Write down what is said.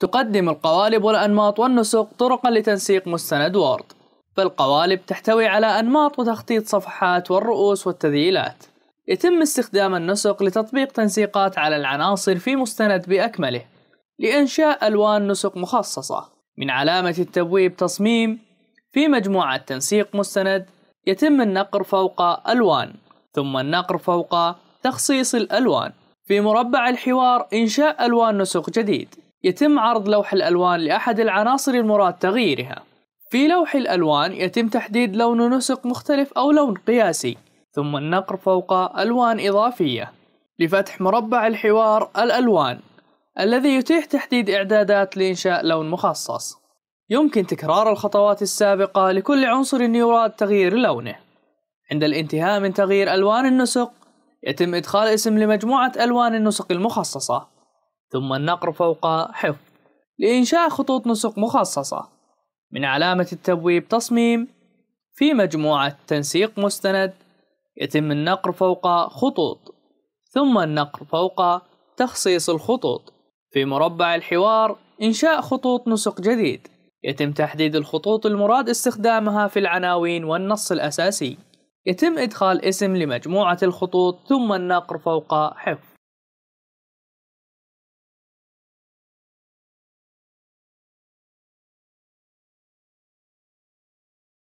تقدم القوالب والأنماط والنسق طرقا لتنسيق مستند وورد فالقوالب تحتوي على أنماط وتخطيط صفحات والرؤوس والتذييلات يتم استخدام النسق لتطبيق تنسيقات على العناصر في مستند بأكمله لإنشاء ألوان نسق مخصصة من علامة التبويب تصميم في مجموعة تنسيق مستند يتم النقر فوق ألوان ثم النقر فوق تخصيص الألوان في مربع الحوار إنشاء ألوان نسق جديد يتم عرض لوح الألوان لأحد العناصر المراد تغييرها في لوح الألوان يتم تحديد لون نسق مختلف أو لون قياسي ثم النقر فوق ألوان إضافية لفتح مربع الحوار الألوان الذي يتيح تحديد إعدادات لإنشاء لون مخصص يمكن تكرار الخطوات السابقة لكل عنصر يراد تغيير لونه عند الانتهاء من تغيير ألوان النسق يتم إدخال اسم لمجموعة ألوان النسق المخصصة ثم النقر فوق حفظ لإنشاء خطوط نسق مخصصة من علامة التبويب تصميم في مجموعة تنسيق مستند يتم النقر فوق خطوط ثم النقر فوق تخصيص الخطوط في مربع الحوار إنشاء خطوط نسق جديد يتم تحديد الخطوط المراد استخدامها في العناوين والنص الأساسي يتم إدخال اسم لمجموعة الخطوط ثم النقر فوق حفظ